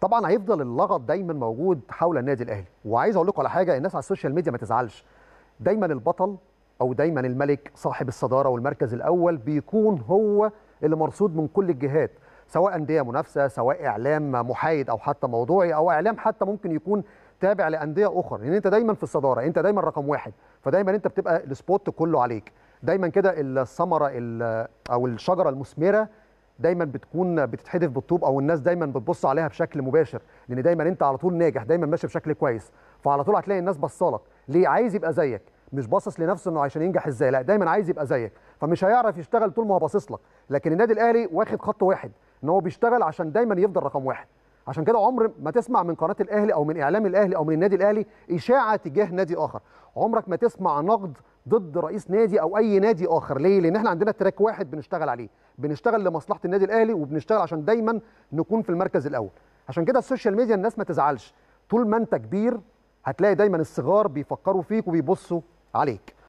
طبعا هيفضل اللغط دايما موجود حول النادي الاهلي وعايز اقول لكم على حاجه الناس على السوشيال ميديا ما تزعلش دايما البطل او دايما الملك صاحب الصداره والمركز الاول بيكون هو اللي مرصود من كل الجهات سواء انديه منافسه سواء اعلام محايد او حتى موضوعي او اعلام حتى ممكن يكون تابع لانديه اخرى لان يعني انت دايما في الصداره انت دايما رقم واحد فدايما انت بتبقى السبوت كله عليك دايما كده الثمره او الشجره المثمره دايما بتكون بتتحدف بالطوب او الناس دايما بتبص عليها بشكل مباشر لان دايما انت على طول ناجح دايما ماشي بشكل كويس فعلى طول هتلاقي الناس بصالك ليه عايز يبقى زيك مش باصص لنفسه انه عشان ينجح ازاي لا دايما عايز يبقى زيك فمش هيعرف يشتغل طول ما هو باصص لك لكن النادي الاهلي واخد خط واحد ان هو بيشتغل عشان دايما يفضل رقم واحد عشان كده عمر ما تسمع من قناه الاهلي او من اعلام الاهلي او من النادي الاهلي اشاعه تجاه نادي اخر عمرك ما تسمع نقد ضد رئيس نادي او اي نادي اخر ليه لان احنا عندنا تراك واحد بنشتغل عليه بنشتغل لمصلحه النادي الاهلي وبنشتغل عشان دايما نكون في المركز الاول عشان كده السوشيال ميديا الناس ما تزعلش طول ما انت كبير هتلاقي دايما الصغار بيفكروا فيك وبيبصوا عليك